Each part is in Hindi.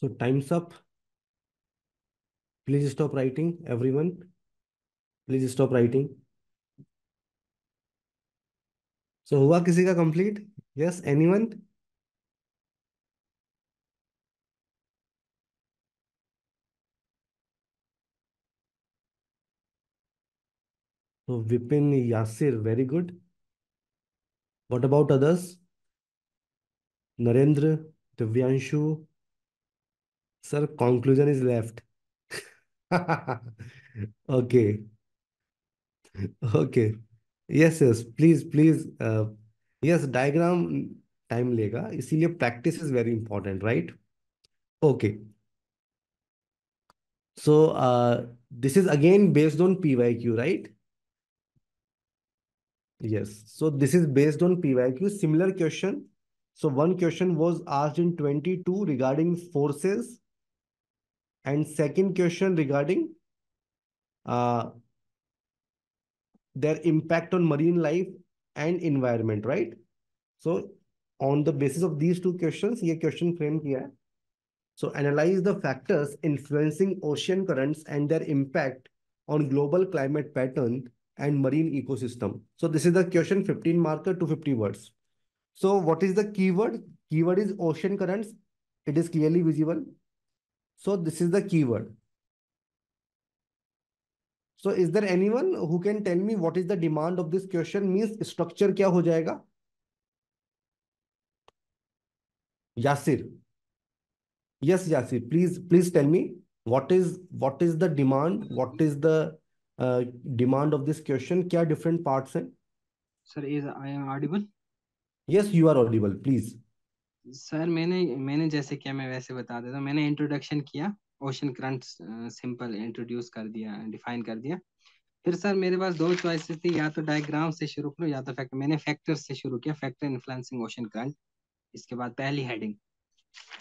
so time's up please stop writing everyone please stop writing so, hua kisi ka complete yes anyone so vipin yasir very good what about others narendra Divyanshu Sir, conclusion is left. okay. Okay. Yes, yes. Please, please. Uh, yes, diagram time lega. इसीलिए practice is very important, right? Okay. So uh, this is again based on PYQ, right? Yes. So this is based on PYQ. Similar question. So one question was asked in 22 regarding forces and second question regarding uh, their impact on marine life and environment, right? So on the basis of these two questions, a question frame here. So analyze the factors influencing ocean currents and their impact on global climate pattern and marine ecosystem. So this is the question 15 marker to 50 words. So what is the keyword? Keyword is ocean currents. It is clearly visible. So this is the keyword. So is there anyone who can tell me what is the demand of this question means structure kya ho jayega Yasir. Yes, Yasir. Please, please tell me what is what is the demand? What is the uh, demand of this question? kya different parts हैं? Sir, is I am audible? Yes, you are audible. Please. Sir मैंने मैंने जैसे किया मैं वैसे बता देता हूँ मैंने इंट्रोडक्शन किया ओशन करंट सिंपल इंट्रोड्यूस कर दिया डिफाइन कर दिया फिर सर मेरे पास दो चॉइसेस थी या तो डायग्राम से शुरू करो या तो फैक्टर मैंने फैक्टर से शुरू किया फैक्टर इन्फ्लुएंसिंग ओशन करंट इसके बाद पहली हेडिंग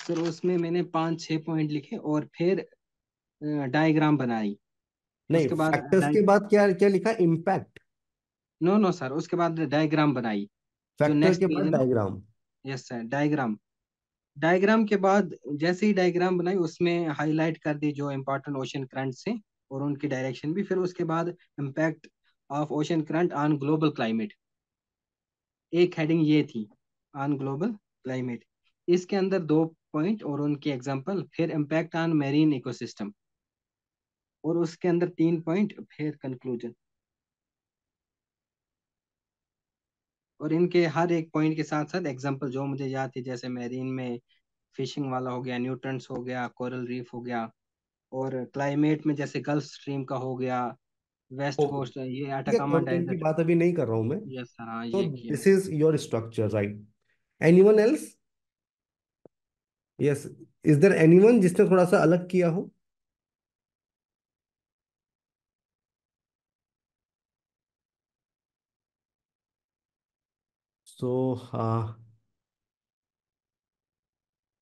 सर उसमें मैंने पांच छह पॉइंट लिखे और फिर डायग्राम बनाई नहीं उसके बाद फैक्टर्स के बाद क्या क्या लिखा इम्पैक्ट नो नो सर उसके बाद डायग्राम बनाई फैक्टर्स के बाद diagram yes sir diagram diagram के बाद जैसे ही डायग्राम बनाई उसमें हाईलाइट कर दी जो इम्पोर्टेंट ओशन करंट से और उनकी डायरेक्शन भी फिर उसके बाद impact of ocean current on global climate एक हेडिंग ये थी ऑन ग्लोबल क्लाइमेट इसके अंदर दो पॉइंट और उनके एग्जांपल फिर इम्पैक्ट ऑन मेरीन इकोसिस्टम और उसके अंदर तीन पॉइंट फिर कंक्लूजन और इनके हर एक पॉइंट के साथ साथ एग्जाम्पल जो मुझे याद थी जैसे मैरीन में फिशिंग वाला हो गया न्यूट्रंस हो गया कोरल रीफ हो गया और क्लाइमेट में जैसे गल्फ स्ट्रीम का हो गया वेस्ट कोस्ट ये अटाकामा डेजर्ट की बात अभी नहीं कर रहा हूं मैं यस सर हां ये this is your structure right anyone else yes is there anyone जिसने थोड़ा सा अलग किया हो so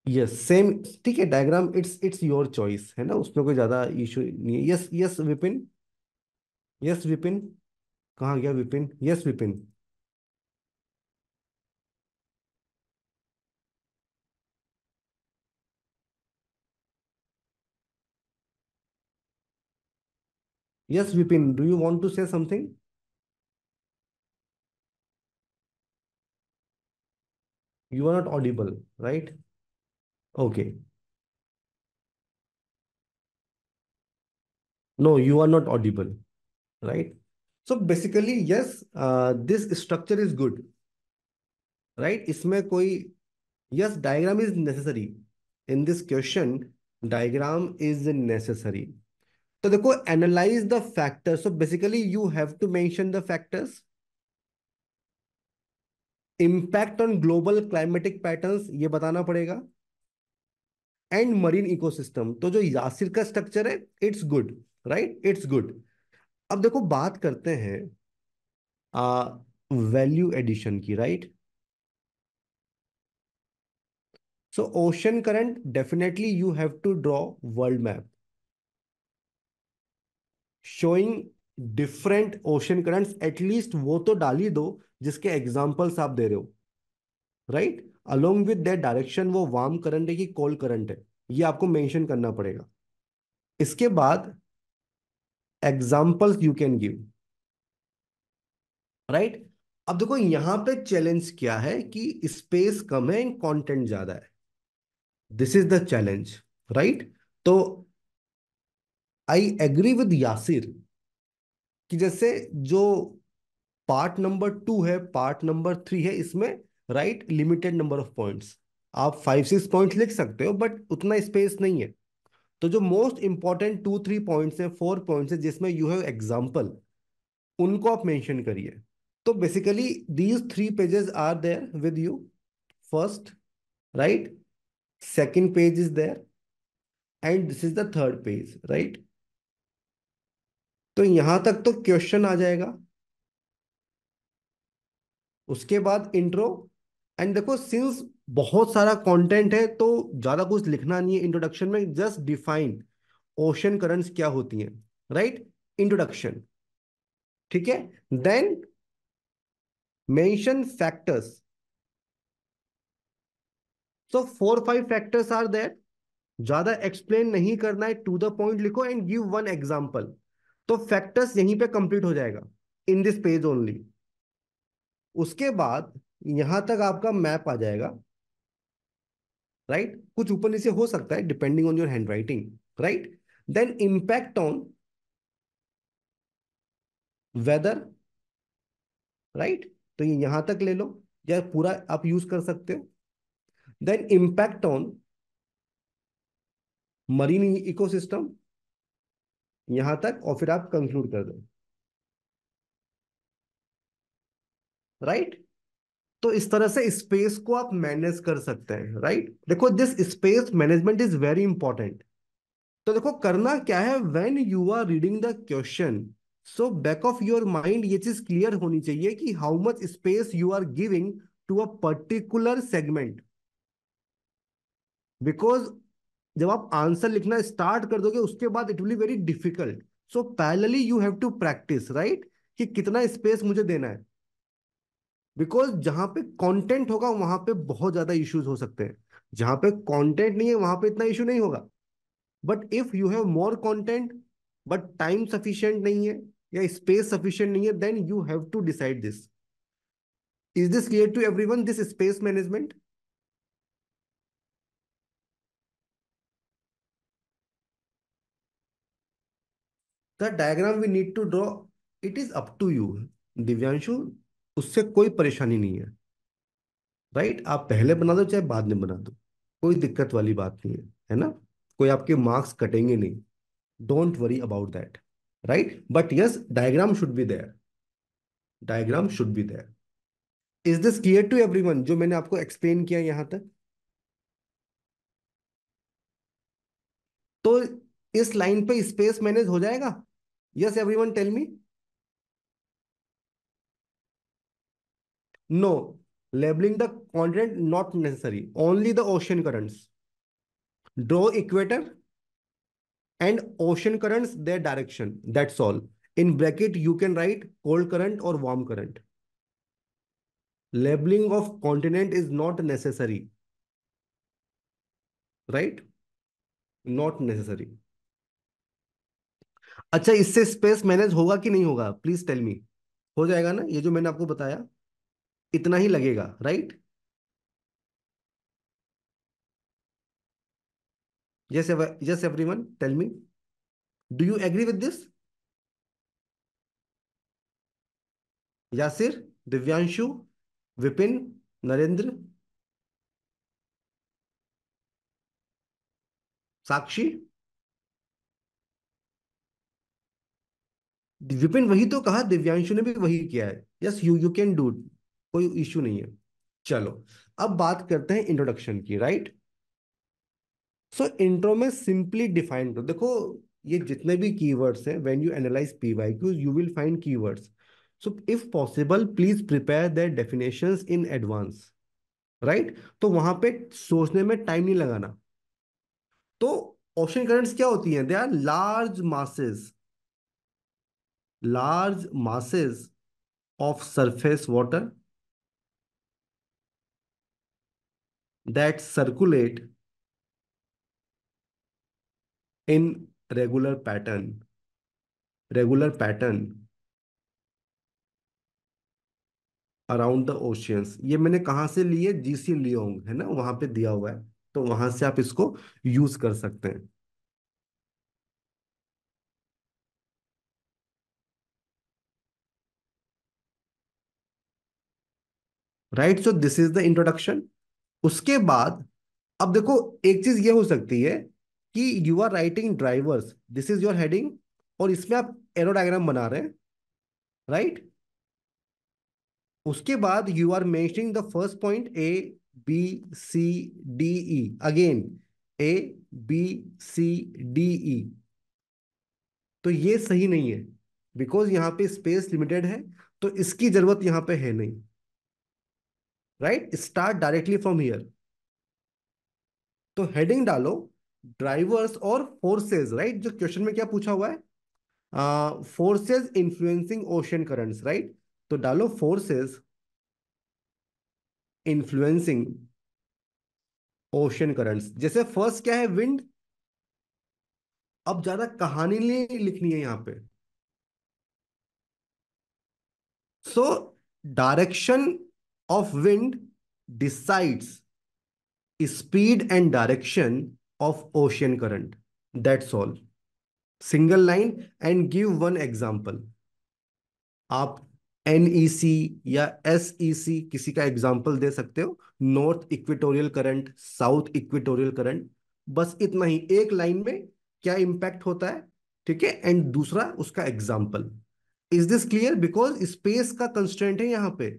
यस सेम ठीक है diagram it's it's your choice है ना उसमें कोई ज्यादा इश्यू नहीं है yes yes Vipin yes Vipin कहा गया Vipin yes Vipin yes Vipin do you want to say something You are not audible, right? Okay. No, you are not audible, right? So basically, yes, uh, this structure is good, right? इसमें कोई yes, diagram is necessary. In this question, diagram is necessary. So, देखो analyze the factors. So basically, you have to mention the factors. Impact on global climatic pattern ये बताना पड़ेगा एंड मरीन इकोसिस्टम तो जो यासिर का स्ट्रक्चर है it's good right it's good अब देखो बात करते हैं वैल्यू एडिशन की right so ocean current definitely you have to draw world map showing different ocean currents at least वो तो डाल ही दो जिसके एग्जाम्पल्स आप दे रहे हो right along with that direction वो वार्म करंट है कि कोल्ड करंट है ये आपको मेंशन करना पड़ेगा इसके बाद examples you can give right अब देखो यहां पे चैलेंज क्या है कि स्पेस कम है एंड कॉन्टेंट ज्यादा है this is the challenge right तो आई एग्री विद यासिर कि जैसे जो पार्ट नंबर टू है पार्ट नंबर थ्री है इसमें right limited number of points आप फाइव सिक्स पॉइंट लिख सकते हो बट उतना स्पेस नहीं है तो जो most important two three points हैं फोर पॉइंट्स हैं जिसमें यू हैव एग्जाम्पल उनको आप मेंशन करिए तो basically these three pages are there with you first right second page is there and this is the third page right तो यहां तक तो क्वेश्चन आ जाएगा उसके बाद इंट्रो एंड देखो सिंस बहुत सारा कंटेंट है तो ज्यादा कुछ लिखना नहीं है इंट्रोडक्शन में जस्ट डिफाइन ओशन करंट्स क्या होती हैं राइट इंट्रोडक्शन ठीक है then mention factors so four five factors are there ज्यादा एक्सप्लेन नहीं करना है टू द पॉइंट लिखो एंड गिव वन एग्जांपल तो फैक्टर्स यहीं पे कंप्लीट हो जाएगा इन दिस पेज ओनली उसके बाद यहां तक आपका मैप आ जाएगा राइट right? कुछ ऊपर नीचे हो सकता है depending on your handwriting right then impact on weather right तो ये यहां तक ले लो या पूरा आप यूज कर सकते हो then impact on marine ecosystem यहां तक और फिर आप कंक्लूड कर दो राइट right? तो इस तरह से स्पेस को आप मैनेज कर सकते हैं राइट right? देखो this space management is very important तो देखो करना क्या है when you are reading the question so back of your mind ये चीज क्लियर होनी चाहिए कि how much space you are giving to a particular segment because जब आप आंसर लिखना स्टार्ट कर दोगे उसके बाद it will be very difficult so parallelly you have to practice right कि कितना स्पेस मुझे देना है बिकॉज जहां पे कंटेंट होगा वहां पे बहुत ज्यादा इश्यूज हो सकते हैं जहां पे कंटेंट नहीं है वहां पे इतना इश्यू नहीं होगा but if you have more content but time sufficient नहीं है या स्पेस सफिशियंट नहीं है then you have to decide this is this clear to one this space management the diagram we need to draw it is up to you Divyanshu उससे कोई परेशानी नहीं है राइट right? आप पहले बना दो चाहे बाद में बना दो कोई दिक्कत वाली बात नहीं है है ना कोई आपके मार्क्स कटेंगे नहीं don't worry about that right but yes diagram should be there diagram should be there is this clear to everyone जो मैंने आपको एक्सप्लेन किया यहां तक तो इस लाइन पे स्पेस मैनेज हो जाएगा Yes, everyone tell me. No, labeling the continent not necessary. Only the ocean currents. Draw equator and ocean currents, their direction. That's all. In bracket, you can write cold current or warm current. Labeling of continent is not necessary. Right? Not necessary. अच्छा इससे स्पेस मैनेज होगा कि नहीं होगा प्लीज टेल मी हो जाएगा ना ये जो मैंने आपको बताया इतना ही लगेगा right yes yes one tell me do you agree with this Yasir Divyanshu Vipin Narendra Sakshi Vipin वही तो कहा दिव्यांशु ने भी वही किया है yes you you can do कोई इश्यू नहीं है चलो अब बात करते हैं इंट्रोडक्शन की राइट सो इंट्रो में सिंपली डिफाइन करो देखो ये जितने भी कीवर्ड्स हैं when you analyse PYQ you will find keywords so if possible please prepare the definitions in advance right तो वहां पे सोचने में टाइम नहीं लगाना तो ऑप्शन करंट्स क्या होती हैं they are large masses large masses of surface water that circulate in regular pattern regular pattern around the oceans ये मैंने कहाँ से लिए जीसी लियोंग है ना वहां पे दिया हुआ है तो वहां से आप इसको यूज कर सकते हैं right so this is the introduction उसके बाद अब देखो एक चीज ये हो सकती है कि you are writing drivers this is your heading और इसमें आप एरो डायग्राम बना रहे हैं राइट right? उसके बाद you are mentioning the first point A B C D E again A B C D E तो ये सही नहीं है बिकॉज यहां पे स्पेस लिमिटेड है तो इसकी जरूरत यहां पे है नहीं right start directly from here तो हेडिंग डालो ड्राइवर्स और फोर्सेस राइट जो क्वेश्चन में क्या पूछा हुआ है forces influencing ocean currents right तो डालो फोर्सेस इन्फ्लुएंसिंग ओशन करंट्स जैसे फर्स्ट क्या है विंड अब ज्यादा कहानी नहीं लिखनी है यहां पे so direction of wind decides speed and direction of ocean current. That's all. Single line and give one example. आप एन ई सी या एस ई सी किसी का एग्जाम्पल दे सकते हो north equatorial current south equatorial current बस इतना ही एक लाइन में क्या इंपैक्ट होता है ठीक है एंड दूसरा उसका example is this clear because space का कंस्टेंट है यहां पे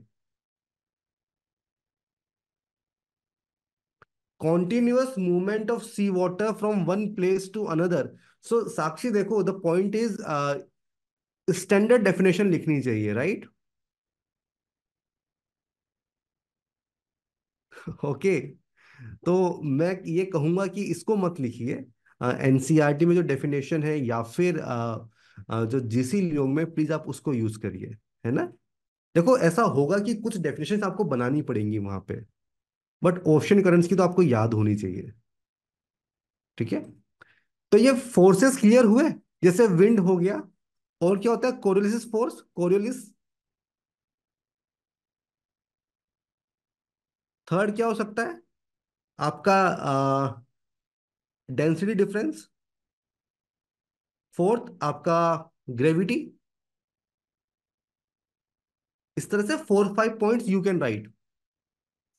continuous movement of seawater from one place to another. So Sakshi, देखो the point is uh, standard definition लिखनी चाहिए, right? Okay okay. तो मैं ये कहूंगा कि इसको मत लिखिए एनसीईआरटी uh, में जो डेफिनेशन है या फिर uh, uh, जो जीसी लियोंग में प्लीज आप उसको यूज करिए है ना देखो ऐसा होगा कि कुछ डेफिनेशन आपको बनानी पड़ेंगी वहां पे बट ऑप्शन करेंसी की तो आपको याद होनी चाहिए ठीक है तो ये फोर्सेस क्लियर हुए जैसे विंड हो गया और क्या होता है कोरियोलिस फोर्स कोरियोलिस थर्ड क्या हो सकता है आपका डेंसिटी डिफरेंस फोर्थ आपका ग्रेविटी इस तरह से four five points you can write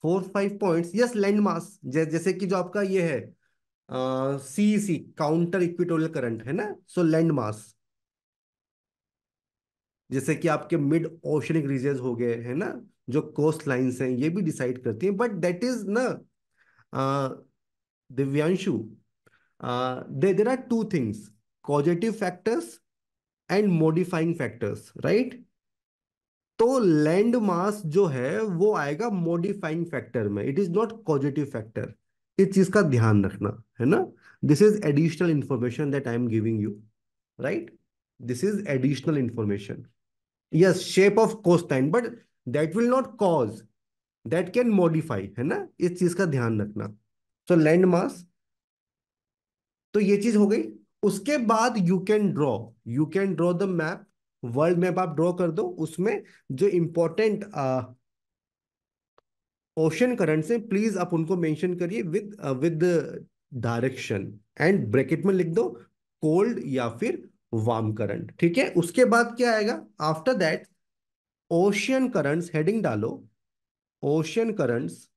four five points yes land mass जैसे कि जो आपका ये है C C counter equatorial current है ना सो लैंड मास जैसे कि आपके मिड ओशनिक रीजन हो गए है ना जो कोस्ट लाइन्स हैं ये भी डिसाइड करती हैं बट दैट इज ना Divyanshu there are two things positive factors and modifying factors right तो लैंड मास जो है वो आएगा मॉडिफाइंग फैक्टर में it is not positive factor इस चीज का ध्यान रखना है ना this is additional information that I am giving you right this is additional information yes shape of coastline but that will not cause that can modify है ना इस चीज का ध्यान रखना सो लैंड मास तो ये चीज हो गई उसके बाद you can draw you can draw the map world map आप ड्रॉ कर दो उसमें जो इम्पोर्टेंट ओशन करंट्स से प्लीज आप उनको मेंशन करिए with with direction and bracket में लिख दो कोल्ड या फिर वार्म करंट ठीक है उसके बाद क्या आएगा after that ocean currents heading डालो ओशियन करंट्स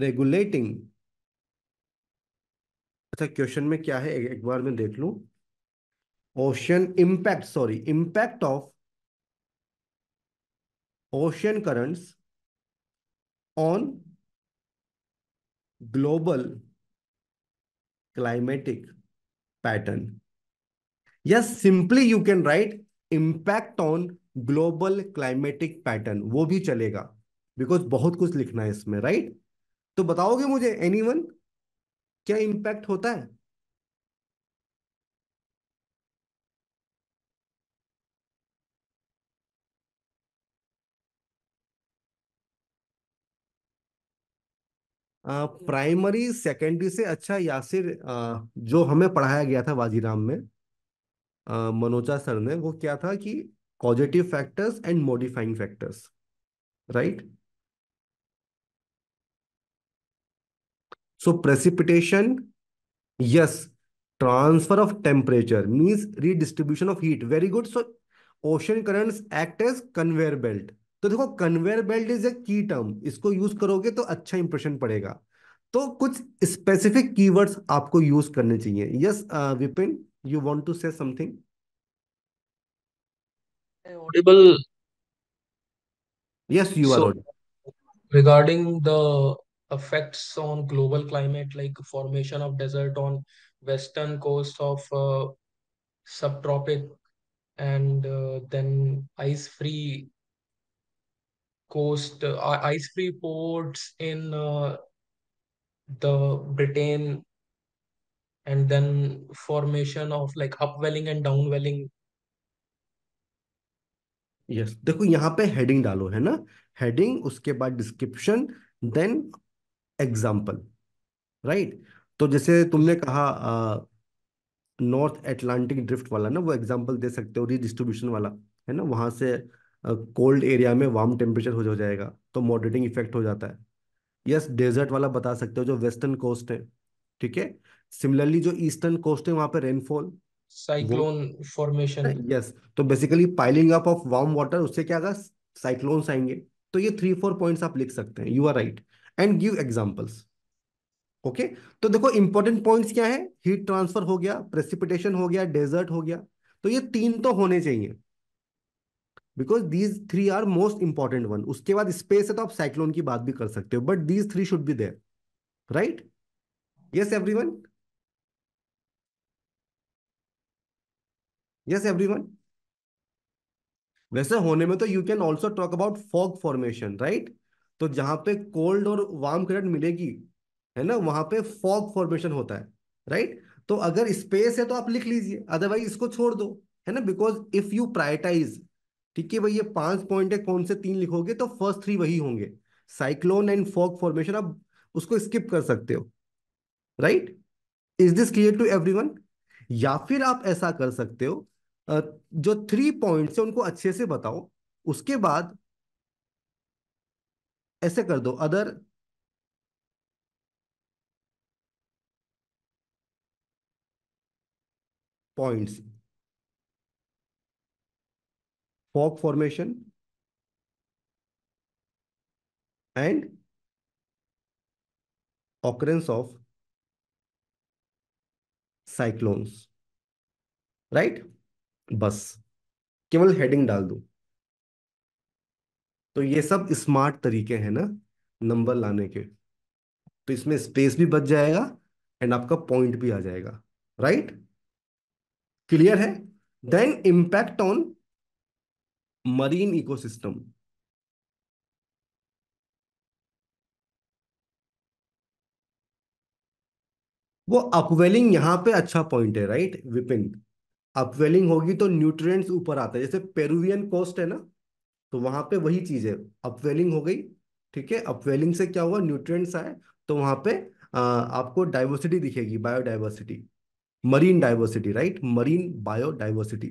रेगुलेटिंग अच्छा क्वेश्चन में क्या है एक बार मैं देख लू ocean impact, sorry, impact of ocean currents on global climatic pattern. Yes, simply you can write impact on global climatic pattern wo bhi chalega because bahut kuch likhna hai isme right? to bataoge mujhe anyone क्या इम्पैक्ट होता है प्राइमरी सेकेंडरी से अच्छा या फिर जो हमें पढ़ाया गया था वाजीराम में मनोजा सर ने वो क्या था कि positive factors and modifying factors right so precipitation yes transfer of temperature means redistribution of heat very good so ocean currents act as conveyor belt तो देखो कन्वेयर बेल्ट इज ए की टर्म इसको यूज करोगे तो अच्छा इंप्रेशन पड़ेगा तो कुछ स्पेसिफिक कीवर्ड्स आपको यूज करने चाहिए yes Vipin you want to say something audible yes you so, are audible. regarding the effects on global climate like formation of desert on western coast of uh, subtropic and uh, then ice free coast uh, ice free ports in uh, the britain and then formation of like upwelling and downwelling yes yes. देखो यहाँ पे हेडिंग डालो है ना हेडिंग उसके बाद डिस्क्रिप्शन देन एग्जाम्पल राइट तो जैसे तुमने कहा नॉर्थ एटलांटिक ड्रिफ्ट वाला ना वो एग्जांपल दे सकते हो रीडिस्ट्रीब्यूशन वाला है ना वहां से कोल्ड एरिया में वार्म टेम्परेचर हो जाएगा तो मॉडरेटिंग इफेक्ट हो जाता है यस yes, डेजर्ट वाला बता सकते हो जो वेस्टर्न कोस्ट है ठीक है सिमिलरली जो ईस्टर्न कोस्ट है वहां पर रेनफॉल साइक्लोन फॉर्मेशन यस तो basically piling up of warm water उससे क्या होगा साइक्लोन्स आएंगे तो ये थ्री फोर पॉइंट्स आप लिख सकते हैं you are right and give examples okay तो देखो इंपॉर्टेंट पॉइंट्स क्या है हीट ट्रांसफर हो गया प्रेसिपिटेशन हो गया डेजर्ट हो गया तो ये तीन तो होने चाहिए because these three are most important one उसके बाद स्पेस है तो आप साइक्लोन की बात भी कर सकते हो but these three should be there right yes one yes one वैसे होने में तो you can also talk about fog formation right तो जहां पे कोल्ड और वार्म करंट मिलेगी है ना वहां पे फॉग फॉर्मेशन होता है राइट right? तो अगर स्पेस है तो आप लिख लीजिए अदरवाइज इसको छोड़ दो है ना बिकॉज इफ यू प्रायटाइज ठीक है भाई ये पांच पॉइंट है कौन से तीन लिखोगे तो फर्स्ट थ्री वही होंगे साइक्लोन एंड फॉग फॉर्मेशन आप उसको स्किप कर सकते हो right is this clear to every या फिर आप ऐसा कर सकते हो जो थ्री पॉइंट्स है उनको अच्छे से बताओ उसके बाद ऐसे कर दो other points fog formation and occurrence of cyclones right बस केवल हेडिंग डाल दू तो ये सब स्मार्ट तरीके हैं ना नंबर लाने के तो इसमें स्पेस भी बच जाएगा एंड आपका पॉइंट भी आ जाएगा राइट क्लियर है then impact on marine ecosystem वो अपवेलिंग यहां पे अच्छा पॉइंट है राइट विपिन अपवेलिंग होगी तो न्यूट्रिएंट्स ऊपर आते हैं जैसे पेरुवियन कोस्ट है ना तो वहां पे वही चीज है अपवेलिंग हो गई ठीक है अपवेलिंग से क्या हुआ न्यूट्रिएंट्स आए तो वहां पे आ, आपको डाइवर्सिटी दिखेगी biodiversity marine diversity right marine biodiversity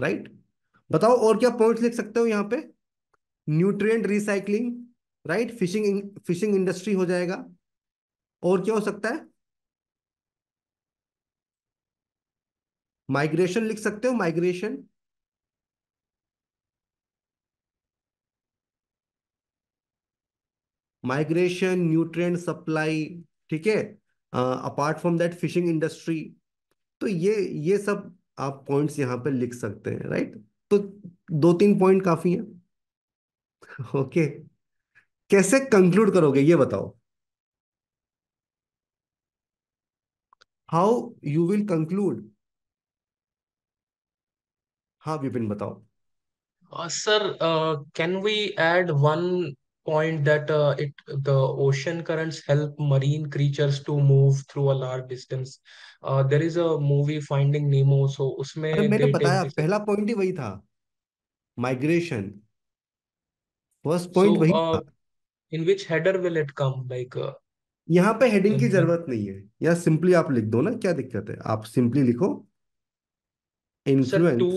right बताओ और क्या पॉइंट्स लिख सकते हो यहाँ पे nutrient recycling right fishing fishing industry हो जाएगा और क्या हो सकता है माइग्रेशन लिख सकते हो माइग्रेशन माइग्रेशन न्यूट्रिएंट सप्लाई ठीक है apart from that fishing industry तो ये ये सब आप पॉइंट्स यहाँ पे लिख सकते हैं राइट तो दो तीन पॉइंट काफी है ओके कैसे कंक्लूड करोगे ये बताओ हाउ यू विल कंक्लूड हाँ विपिन बताओ sir can we add one point that uh, it the ocean currents help marine creatures to move through a large distance. Uh, there is a movie Finding Nemo, so usme mere मैंने they बताया take this. पहला पॉइंट ही वही था So wahi uh, था in which header will it come? Like uh, यहाँ पे हेडिंग की जरूरत नहीं है या सिंपली आप लिख दो ना क्या दिक्कत है आप सिंपली लिखो influence two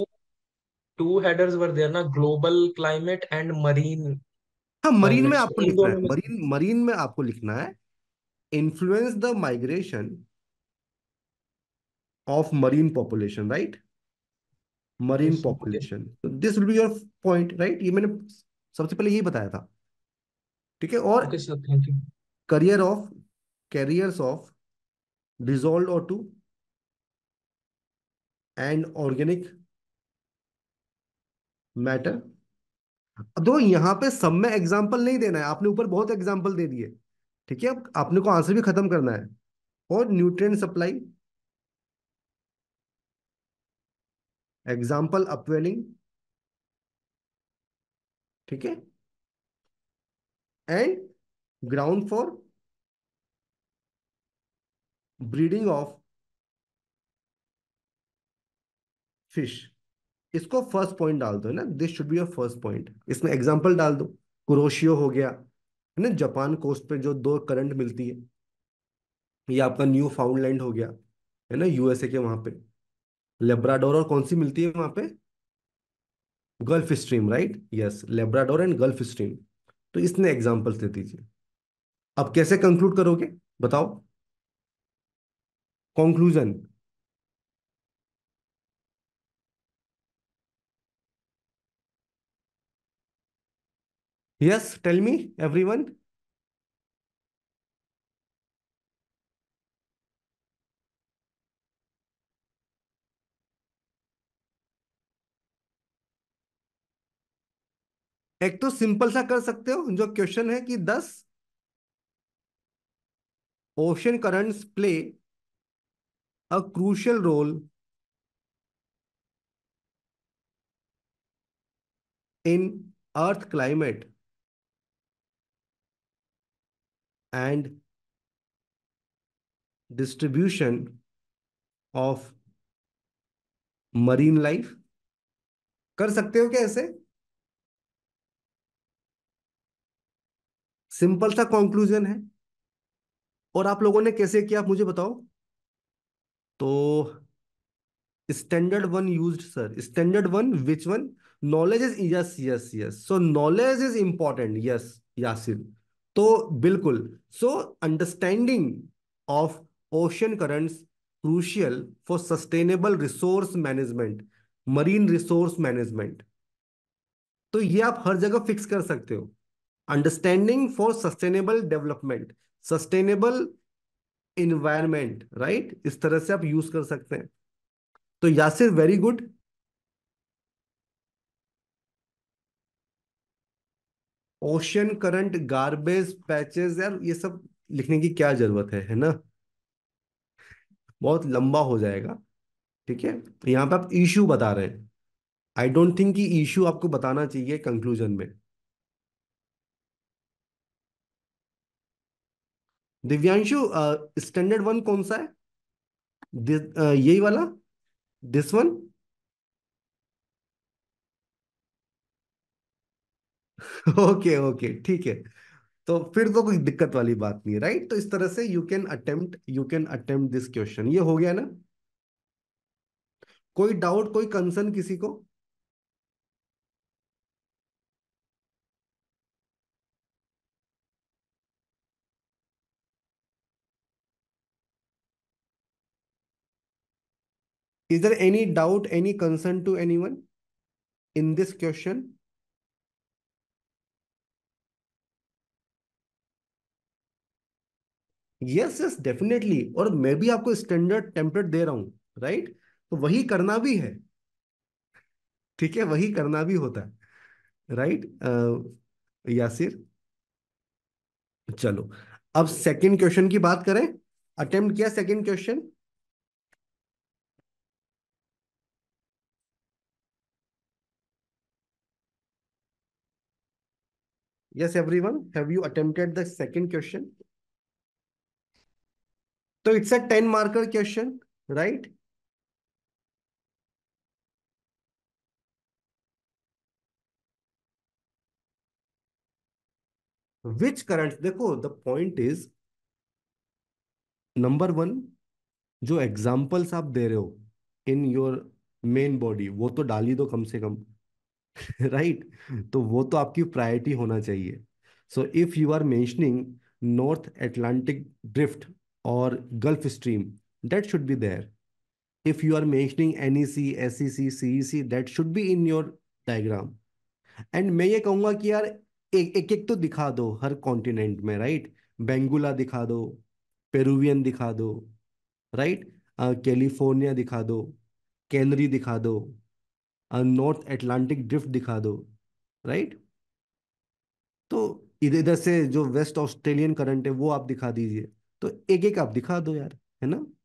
two headers were there ना ग्लोबल क्लाइमेट एंड मरीन हाँ, हाँ मरीन में आपको लिखना है मरीन मरीन में आपको लिखना है influence the migration of marine population right marine population this will be your point right ये मैंने सबसे पहले यही बताया था ठीक है और career of carrier of dissolve और टू एंड ऑर्गेनिक मैटर तो यहाँ पे सब में एग्जाम्पल नहीं देना है आपने ऊपर बहुत एग्जाम्पल दे दिए ठीक है अब आपने को आंसर भी खत्म करना है और न्यूट्रिएंट सप्लाई एग्जाम्पल अपवेलिंग ठीक है and ground for breeding of fish इसको फर्स्ट पॉइंट डाल दो है ना this should be your first point इसमें एग्जांपल डाल दो क्रोशियो हो गया है ना जापान कोस्ट पे जो दो करंट मिलती है ये आपका न्यू फाउंडलैंड हो गया है ना यूएसए के वहां पे लेब्राडोर और कौन सी मिलती है वहां पे Gulf Stream right yes Labrador and Gulf Stream तो इसने एग्जाम्पल दे दीजिए अब कैसे कंक्लूड करोगे बताओ conclusion tell me everyone एक तो सिंपल सा कर सकते हो जो क्वेश्चन है कि does ocean currents play a crucial role in earth climate and distribution of marine life कर सकते हो क्या ऐसे सिंपल सा कॉन्क्लूजन है और आप लोगों ने कैसे किया आप मुझे बताओ तो standard one used sir standard one which one knowledge is yes yes yes so knowledge is important yes Yasir तो बिल्कुल so understanding of ocean currents crucial for sustainable resource management marine resource management तो ये आप हर जगह फिक्स कर सकते हो understanding for sustainable development sustainable environment right इस तरह से आप यूज कर सकते हैं तो या सिर्फ very good ocean current garbage patches यार ये सब लिखने की क्या जरूरत है है ना बहुत लंबा हो जाएगा ठीक है यहाँ पे आप इशू बता रहे हैं आई डोंट थिंक कि इशू आपको बताना चाहिए कंक्लूजन में दिव्यांशु स्टैंडर्ड वन कौन सा है यही वाला दिस वन ओके ओके ठीक है तो फिर तो कोई दिक्कत वाली बात नहीं राइट तो इस तरह से you can attempt you can attempt this question ये हो गया ना कोई डाउट कोई कंसर्न किसी को is there any doubt any concern to anyone in this question yes yes definitely और मैं भी आपको स्टैंडर्ड टेम्पलेट दे रहा हूं राइट right? तो वही करना भी है ठीक है वही करना भी होता है राइट right? uh, यासिर चलो अब सेकंड क्वेश्चन की बात करें अटेम्प्ट किया second question yes everyone have you attempted the second question So it's a 10 marker question, right? Which currents? देखो the point is number one जो examples आप दे रहे हो in your main body वो तो डाली दो कम से कम राइट right? तो वो तो आपकी priority होना चाहिए so if you are mentioning north atlantic drift or Gulf Stream, that should be there. If you are mentioning NEC, SEC, CEC, that should be in your diagram. And मैं ये कहूंगा कि यार एक एक, तो दिखा दो हर कॉन्टिनेंट में राइट बेंगुला दिखा दो पेरुवियन दिखा दो राइट कैलिफोर्निया दिखा दो कैनरी दिखा दो नॉर्थ एटलांटिक ड्रिफ्ट दिखा दो राइट तो इधर इधर से जो वेस्ट ऑस्ट्रेलियन करंट है वो आप दिखा दीजिए तो एक एक आप दिखा दो यार है ना